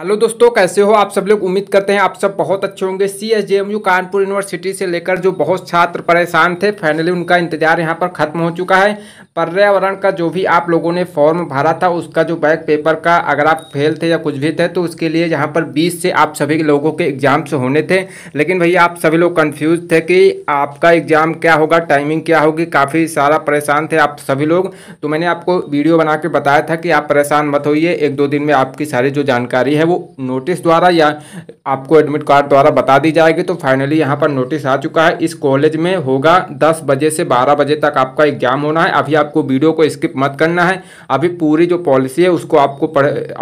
hello दोस्तों कैसे हो आप सब लोग उम्मीद करते हैं आप सब बहुत अच्छे होंगे C S J M U Kanpur university से लेकर जो बहुत छात्र परेशान थे फाइनली उनका इंतजार यहां पर खत्म हो चुका है पर्यावरण का जो भी आप लोगों ने फॉर्म भरा था उसका जो बैक पेपर का अगर आप फेल थे या कुछ भी थे तो उसके लिए यहाँ पर बीस से आप सभी लोगों के एग्जाम्स होने थे लेकिन भैया आप सभी लोग कन्फ्यूज थे कि आपका एग्ज़ाम क्या होगा टाइमिंग क्या होगी काफ़ी सारा परेशान थे आप सभी लोग तो मैंने आपको वीडियो बना के बताया था कि आप परेशान मत होइए एक दो दिन में आपकी सारी जो जानकारी है वो नोटिस द्वारा या आपको एडमिट कार्ड द्वारा बता दी जाएगी तो फाइनली यहाँ पर नोटिस आ चुका है इस कॉलेज में होगा दस बजे से बारह बजे तक आपका एग्जाम होना है अभी आपको वीडियो को स्किप मत करना है अभी पूरी जो पॉलिसी है उसको आपको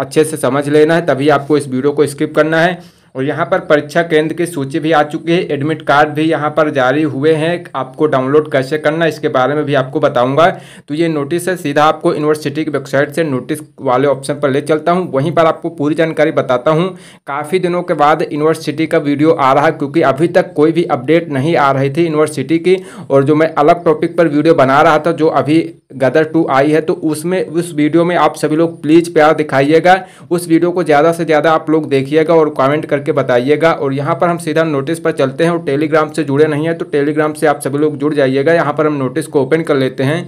अच्छे से समझ लेना है तभी आपको इस वीडियो को स्किप करना है और यहाँ पर परीक्षा केंद्र की सूची भी आ चुकी है एडमिट कार्ड भी यहाँ पर जारी हुए हैं आपको डाउनलोड कैसे करना इसके बारे में भी आपको बताऊंगा तो ये नोटिस है सीधा आपको यूनिवर्सिटी की वेबसाइट से नोटिस वाले ऑप्शन पर ले चलता हूँ वहीं पर आपको पूरी जानकारी बताता हूँ काफ़ी दिनों के बाद यूनिवर्सिटी का वीडियो आ रहा है क्योंकि अभी तक कोई भी अपडेट नहीं आ रही थी यूनिवर्सिटी की और जो मैं अलग टॉपिक पर वीडियो बना रहा था जो अभी गदर टू आई है तो उसमें उस वीडियो में आप सभी लोग प्लीज़ प्यार दिखाइएगा उस वीडियो को ज़्यादा से ज़्यादा आप लोग देखिएगा और कमेंट करके करके बताइएगा और यहाँ पर हम सीधा नोटिस पर चलते हैं और टेलीग्राम से जुड़े नहीं हैं तो टेलीग्राम से आप सभी लोग जुड़ जाइएगा यहाँ पर हम नोटिस को ओपन कर लेते हैं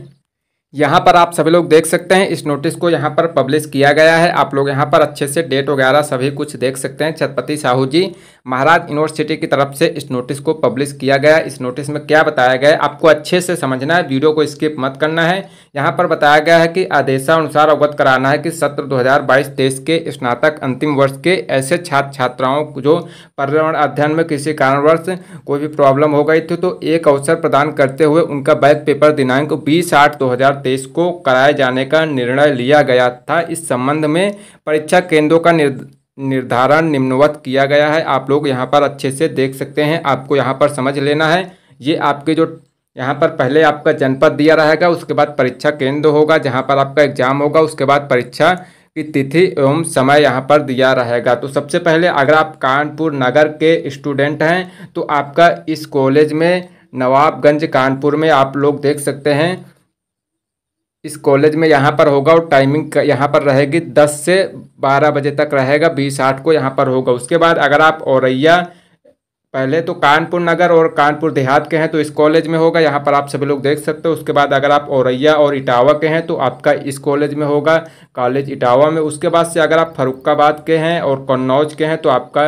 यहाँ पर आप सभी लोग देख सकते हैं इस नोटिस को यहाँ पर पब्लिश किया गया है आप लोग यहाँ पर अच्छे से डेट वगैरह सभी कुछ देख सकते हैं छत्रपति साहू जी महाराज यूनिवर्सिटी की तरफ से इस नोटिस को पब्लिश किया गया इस नोटिस में क्या बताया गया है आपको अच्छे से समझना है वीडियो को स्किप मत करना है यहाँ पर बताया गया है कि आदेशानुसार अवगत कराना है कि सत्र दो हज़ार के स्नातक अंतिम वर्ष के ऐसे छात्र छात्राओं को जो पर्यावरण अध्ययन में किसी कारणवश कोई भी प्रॉब्लम हो गई थी तो एक अवसर प्रदान करते हुए उनका बैक पेपर दिनांक बीस आठ दो 2023 को कराए जाने का निर्णय लिया गया था इस संबंध में परीक्षा केंद्रों का निर्धारण निम्नवत किया गया है आप लोग यहाँ पर अच्छे से देख सकते हैं आपको यहाँ पर समझ लेना है ये आपके जो यहाँ पर पहले आपका जनपद दिया रहेगा उसके बाद परीक्षा केंद्र होगा जहाँ पर आपका एग्जाम होगा उसके बाद परीक्षा की तिथि एवं समय यहाँ पर दिया रहेगा तो सबसे पहले अगर आप कानपुर नगर के स्टूडेंट हैं तो आपका इस कॉलेज में नवाबगंज कानपुर में आप लोग देख सकते हैं इस कॉलेज में यहाँ पर होगा और टाइमिंग यहाँ पर रहेगी दस से बारह बजे तक रहेगा बीस आठ को यहाँ पर होगा उसके बाद अगर आप औरैया पहले तो कानपुर नगर और कानपुर देहात के हैं तो इस कॉलेज में होगा यहाँ पर आप सभी लोग देख सकते हो उसके बाद अगर आप औरैया और इटावा के हैं तो आपका इस कॉलेज में होगा कॉलेज इटावा में उसके बाद से अगर आप फरुखाबाद के हैं और कन्नौज के हैं तो आपका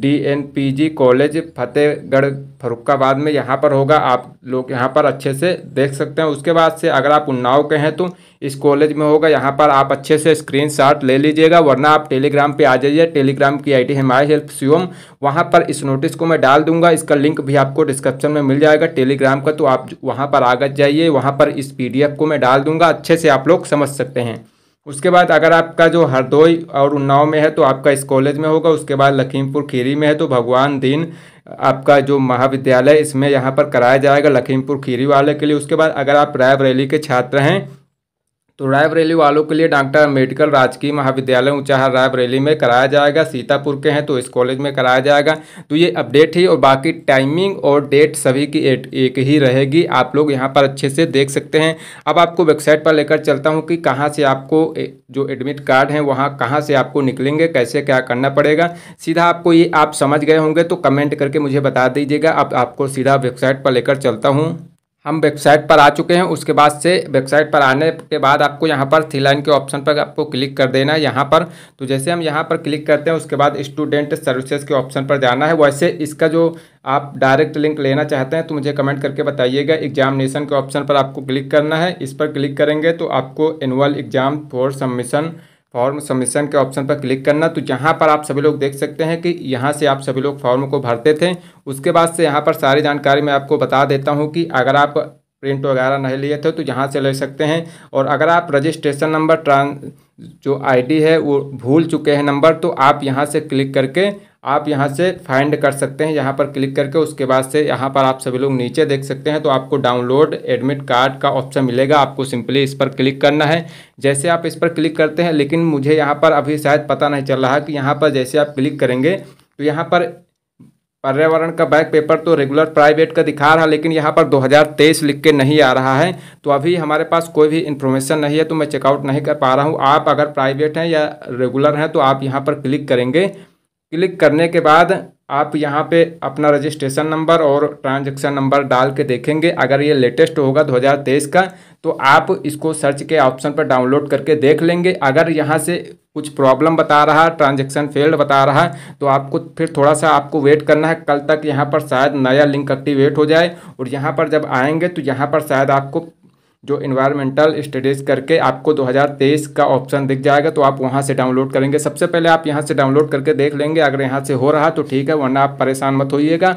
डीएनपीजी कॉलेज फतेहगढ़ फरुखाबाद में यहाँ पर होगा आप लोग यहाँ पर अच्छे से देख सकते हैं उसके बाद से अगर आप उन्नाव के हैं तो इस कॉलेज में होगा यहाँ पर आप अच्छे से स्क्रीनशॉट ले लीजिएगा वरना आप टेलीग्राम पे आ जाइए टेलीग्राम की आईडी है माई हेल्प सीओम वहाँ पर इस नोटिस को मैं डाल दूंगा इसका लिंक भी आपको डिस्क्रिप्शन में मिल जाएगा टेलीग्राम का तो आप वहाँ पर आगत जाइए वहाँ पर इस पी को मैं डाल दूंगा अच्छे से आप लोग समझ सकते हैं उसके बाद अगर आपका जो हरदोई और उन्नाव में है तो आपका इस कॉलेज में होगा उसके बाद लखीमपुर खीरी में है तो भगवान दीन आपका जो महाविद्यालय इसमें यहाँ पर कराया जाएगा लखीमपुर खीरी वाले के लिए उसके बाद अगर आप रायबरेली के छात्र हैं तो रायबरेली वालों के लिए डॉक्टर मेडिकल राजकीय महाविद्यालय ऊंचाहर रायबरेली में कराया जाएगा सीतापुर के हैं तो इस कॉलेज में कराया जाएगा तो ये अपडेट ही और बाकी टाइमिंग और डेट सभी की एक, एक ही रहेगी आप लोग यहाँ पर अच्छे से देख सकते हैं अब आपको वेबसाइट पर लेकर चलता हूँ कि कहाँ से आपको जो एडमिट कार्ड है वहाँ कहाँ से आपको निकलेंगे कैसे क्या करना पड़ेगा सीधा आपको ये आप समझ गए होंगे तो कमेंट करके मुझे बता दीजिएगा अब आपको सीधा वेबसाइट पर लेकर चलता हूँ हम वेबसाइट पर आ चुके हैं उसके बाद से वेबसाइट पर आने के बाद आपको यहाँ पर थ्री लाइन के ऑप्शन पर आपको क्लिक कर देना है यहाँ पर तो जैसे हम यहाँ पर क्लिक करते हैं उसके बाद स्टूडेंट सर्विसेज के ऑप्शन पर जाना है वैसे इसका जो आप डायरेक्ट लिंक लेना चाहते हैं तो मुझे कमेंट करके बताइएगा एग्जामिनेशन के ऑप्शन पर आपको क्लिक करना है इस पर क्लिक करेंगे तो आपको annual exam for submission form submission के ऑप्शन पर क्लिक करना तो यहाँ पर आप सभी लोग देख सकते हैं कि यहाँ से आप सभी लोग फॉर्म को भरते थे उसके बाद से यहाँ पर सारी जानकारी मैं आपको बता देता हूँ कि अगर आप प्रिंट वगैरह नहीं लिए थे तो यहाँ से ले सकते हैं और अगर आप रजिस्ट्रेशन नंबर ट्रांस जो आईडी है वो भूल चुके हैं नंबर तो आप यहाँ से क्लिक करके आप यहाँ से फाइंड कर सकते हैं यहाँ पर क्लिक करके उसके बाद से यहाँ पर आप सभी लोग नीचे देख सकते हैं तो आपको डाउनलोड एडमिट कार्ड का ऑप्शन मिलेगा आपको सिंपली इस पर क्लिक करना है जैसे आप इस पर क्लिक करते हैं लेकिन मुझे यहाँ पर अभी शायद पता नहीं चल रहा कि यहाँ पर जैसे आप क्लिक करेंगे तो यहाँ पर पर्यावरण का बैक पेपर तो रेगुलर प्राइवेट का दिखा रहा है लेकिन यहाँ पर 2023 लिख के नहीं आ रहा है तो अभी हमारे पास कोई भी इन्फॉर्मेशन नहीं है तो मैं चेकआउट नहीं कर पा रहा हूँ आप अगर प्राइवेट हैं या रेगुलर हैं तो आप यहाँ पर क्लिक करेंगे क्लिक करने के बाद आप यहाँ पे अपना रजिस्ट्रेशन नंबर और ट्रांजैक्शन नंबर डाल के देखेंगे अगर ये लेटेस्ट होगा 2023 का तो आप इसको सर्च के ऑप्शन पर डाउनलोड करके देख लेंगे अगर यहाँ से कुछ प्रॉब्लम बता रहा ट्रांजैक्शन फेल्ड बता रहा तो आपको फिर थोड़ा सा आपको वेट करना है कल तक यहाँ पर शायद नया लिंक एक्टिवेट हो जाए और यहाँ पर जब आएंगे तो यहाँ पर शायद आपको जो इन्वायरमेंटल स्टडीज़ करके आपको 2023 का ऑप्शन दिख जाएगा तो आप वहाँ से डाउनलोड करेंगे सबसे पहले आप यहाँ से डाउनलोड करके देख लेंगे अगर यहाँ से हो रहा तो ठीक है वरना आप परेशान मत होइएगा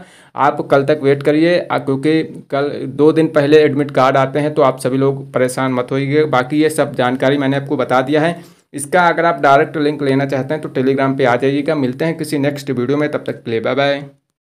आप कल तक वेट करिए क्योंकि कल दो दिन पहले एडमिट कार्ड आते हैं तो आप सभी लोग परेशान मत होइए बाकी ये सब जानकारी मैंने आपको बता दिया है इसका अगर आप डायरेक्ट लिंक लेना चाहते हैं तो टेलीग्राम पर आ जाइएगा मिलते हैं किसी नेक्स्ट वीडियो में तब तक प्ले बाय बाय